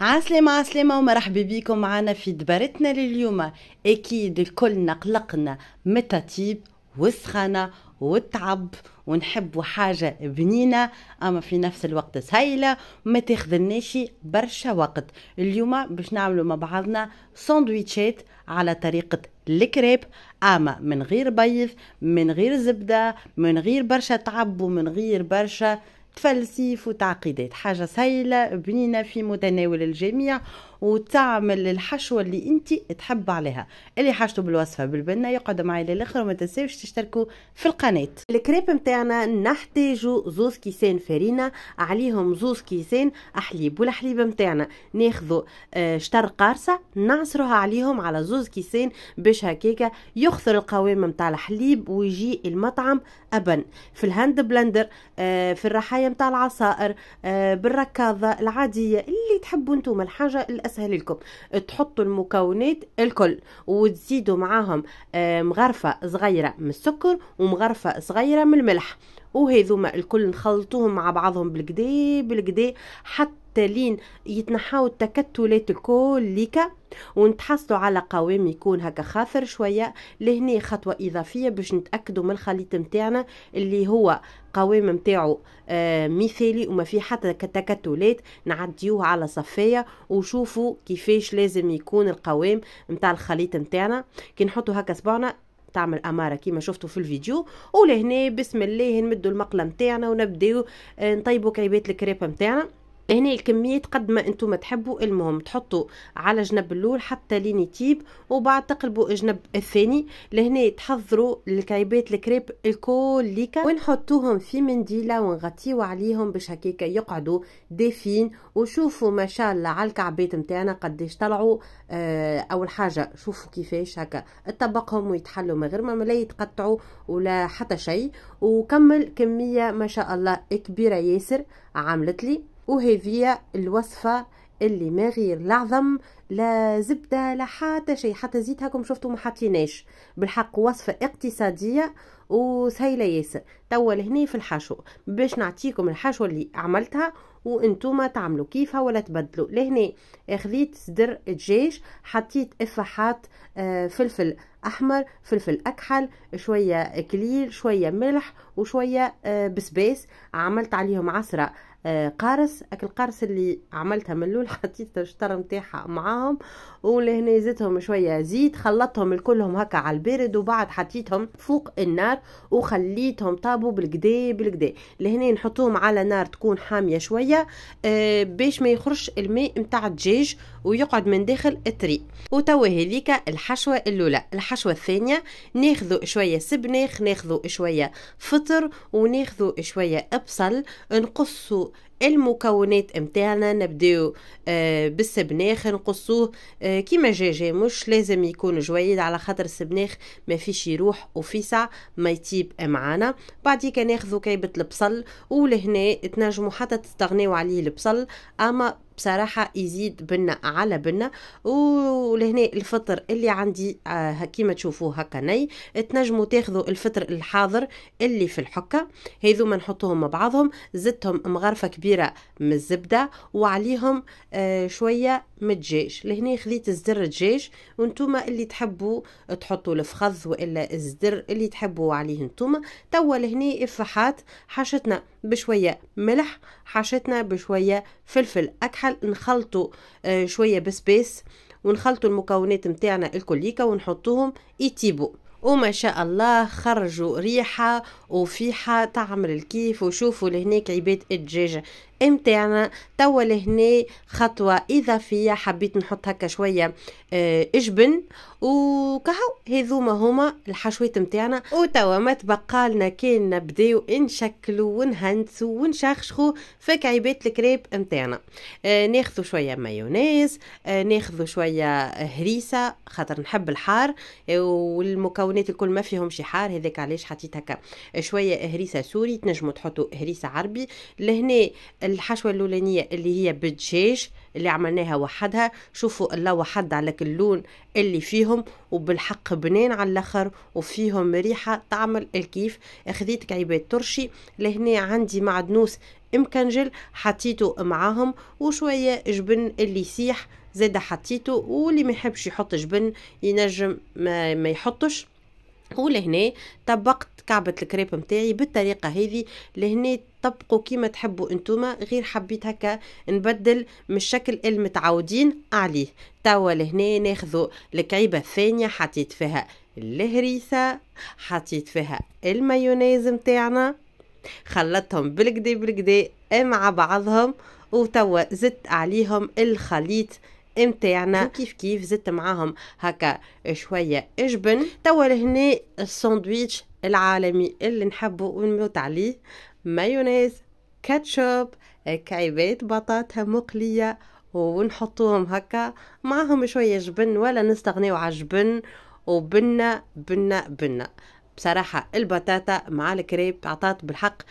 عسلامة عسلامة ومرحبا بكم معنا في دبرتنا لليوم اكيد الكلنا قلقنا من التطيب والسخانة والتعب ونحبوا حاجة بنينة أما في نفس الوقت سهيلة ما تاخذلناش برشا وقت اليوم باش نعملوا مع بعضنا ساندويتشات على طريقة الكريب أما من غير بيض من غير زبدة من غير برشا تعب ومن غير برشا تفلسيف وتعقيدات حاجه سهله بنينه في متناول الجميع وتعمل الحشوه اللي انت تحب عليها اللي حاجته بالوصفه بالبنه يقعد معي للاخر وما تنساوش تشتركوا في القناه الكريب نتاعنا نحتاجو زوز كيسان فارينة عليهم زوز كيسان حليب والحليب نتاعنا ناخذو آه، شطر قارصه نعصروها عليهم على زوز كيسان باش هكاكا يخثر القوام نتاع الحليب ويجي المطعم ابن في الهاند بلندر آه، في الرحايا نتاع العصائر آه، بالركاضه العاديه اللي تحبوا انتم الحاجه الأساسية اسهل لكم تحطوا المكونات الكل وتزيدوا معاهم مغرفه صغيره من السكر ومغرفه صغيره من الملح وهذوما الكل نخلطوهم مع بعضهم بالكدي بالكدي حتى تالين يتنحاو التكتلات الكل ليكا ونتحصلوا على قوام يكون هكا خاثر شويه لهنا خطوه اضافيه باش نتاكدوا من الخليط نتاعنا اللي هو قوام نتاعو آه مثالي وما في حتى تكتلات نعديوه على صفايه وشوفوا كيفاش لازم يكون القوام نتاع الخليط نتاعنا كي نحطوا هكا صبعنا تعمل اماره كيما شفتوا في الفيديو ولهنا بسم الله نمدوا المقله نتاعنا ونبداو آه، نطيبوا كعيبات الكريب نتاعنا هنا الكمية قد ما انتم تحبوا المهم تحطوا على جنب اللول حتى لين يطيب وبعد تقلبوا الجنب الثاني لهنا تحضروا الكعيبات الكريب الكل ليكا ونحطوهم في منديله ونغطيو عليهم باش هكاكا يقعدوا دافين وشوفوا ما شاء الله على الكعبات نتاعنا قداش طلعوا اه اول حاجه شوفوا كيفاش هكا طبقهم ويتحلوا من غير ما لا يتقطعوا ولا حتى شيء وكمل كميه ما شاء الله كبيره ياسر عملت لي وهذه الوصفة اللي ما غير لا عظم لا زبدة لا حتى شيء حتى زيت هاكم شفتوا ما حاطيناش بالحق وصفة اقتصادية وسهيله ياسر توا لهنا في الحشو باش نعطيكم الحشوه اللي عملتها وانتوما تعملوا كيفها ولا تبدلوا لهنا اخذيت صدر دجاج حطيت افحات آه، فلفل احمر فلفل اكحل شويه كليل شويه ملح وشويه آه، بسباس عملت عليهم عصره قارس آه، قارص اكل القارس اللي عملتها من الاول حطيت الشطر نتاعها معاهم ولهنا زدتهم شويه زيت خلطتهم الكلهم هكا على البارد وبعد حطيتهم فوق النار وخليتهم طابوا بالكدا بالكدا لهنا نحطوهم على نار تكون حاميه شويه آه باش ما يخرجش الماء نتاع الدجاج ويقعد من داخل التري وتوا هذيك الحشوه الاولى الحشوه الثانيه ناخذ شويه سبناخ ناخذ شويه فطر وناخذ شويه ابصل نقصوا المكونات متاعنا نبداو آه، بالسبناخ نقصوه آه، كيما جا مش لازم يكون جويد على خاطر السبناخ ما فيش يروح وفيسع ما يطيب معانا كان ناخذو كيبة البصل ولهنا تنجمو حتى تستغناو عليه البصل اما بصراحة يزيد بنا على بنا ولهنا الفطر اللي عندي آه، كيما تشوفوه هكا ني تنجموا تاخذوا الفطر الحاضر اللي في الحكة ما نحطوهم مع بعضهم زدتهم مغرفة كبيرة من الزبدة وعليهم آه، شوية من الدجاج لهنا خذيت الزر الدجاج وانتوما اللي تحبوا تحطوا الفخذ والا الزر اللي تحبوا عليه انتوما توا لهنا افحات حاشتنا بشوية ملح حاشتنا بشوية فلفل أكحل نخلطه آه، شوية بسبيس ونخلطوا المكونات متاعنا الكليكة ونحطوهم يتيبوا وما شاء الله خرجوا ريحة وفيحة تعمل الكيف وشوفوا لهناك عباد الدجاجة متاعنا توا لهنا خطوة إضافية حبيت نحط هكا شوية آه، إجبن وكهو هذوما هما الحشوات متاعنا وتوا ما تبقى لنا كان نبداو نشكلو ونهندسو ونشخشخو في كعيبات الكريب متاعنا آه، ناخذو شوية مايونيز آه، ناخذو شوية هريسة خاطر نحب الحار والمكونات الكل ما فيهم شي حار هذاك علاش حطيت هكا شوية هريسة سوري تنجمو تحطوا هريسة عربي لهنا الحشوه اللولانية اللي هي بالدجاج اللي عملناها وحدها شوفوا الله وحد على لون اللي فيهم وبالحق بنين على الاخر وفيهم ريحه تعمل الكيف اخذيت كعيبات ترشي لهنا عندي معدنوس مكنجل حطيته معاهم وشويه جبن اللي يسيح زاد حطيته واللي ما يحبش يحط جبن ينجم ما, ما يحطش ولهنا طبقت كعبة الكريب متاعي بالطريقة هذه لهنا طبقوا كيما تحبوا انتوما غير حبيت هكا نبدل من الشكل المتعودين عليه توا لهنا ناخذوا الكعيبة الثانية حطيت فيها الهريسة حطيت فيها المايونيز متاعنا خلطتهم بالكدي بالكدي مع بعضهم وتوا زدت عليهم الخليط نتاعنا يعني كيف كيف زدت معاهم هكا شويه جبن توا لهنا الساندويتش العالمي اللي نحبه ونموت عليه مايونيز كاتشوب كعيبات بطاطا مقليه ونحطوهم هكا معهم شويه جبن ولا نستغنيو على الجبن وبنا بنا بنا بصراحه البطاطا مع الكريب عطات بالحق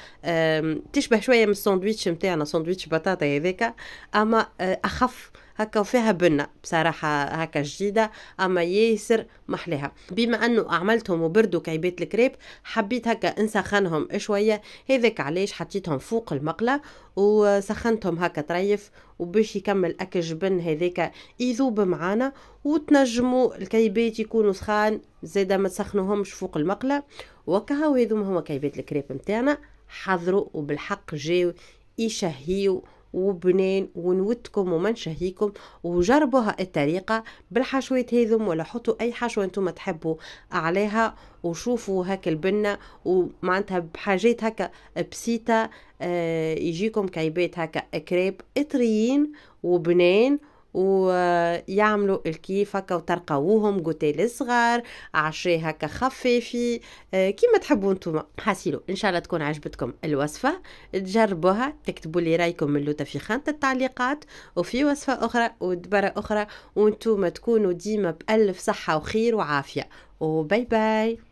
تشبه شويه من الساندويتش نتاعنا ساندويتش بطاطا هذاك اما آه، اخف هكا وفيها بنة بصراحة هكا جديدة أما ياسر محلاها بما أنه عملتهم وبردوا كعبات الكريب حبيت هكا نسخنهم شوية هذاك علاش حطيتهم فوق المقلة وسخنتهم هكا طريف وباش يكمل أكل جبن هذاك يذوب معانا وتنجموا الكيبات يكونوا سخان زاده ما تسخنوهمش فوق المقله وكهو هذوما هما كيبات الكريب نتاعنا حضروا وبالحق جاو يشهيو وبنين ونودكم ومنشهيكم وجربوا هاي الطريقه بالحشوات هذم ولا حطوا اي حشوه انتم تحبوا عليها وشوفوا هكا البنه ومعناتها بحاجات هكا بسيطه آه، يجيكم كعيبات هكا كريب اطريين وبنان ويعملوا الكيف هكا وترقوهم قوتي صغار عشي هكا خفيفي آه، كيما تحبوا انتم حاسيلو ان شاء الله تكون عجبتكم الوصفه تجربوها تكتبوا لي رايكم من لوتا في خانه التعليقات وفي وصفه اخرى ودبره اخرى وانتوما تكونوا ديما بالف صحه وخير وعافيه وباي باي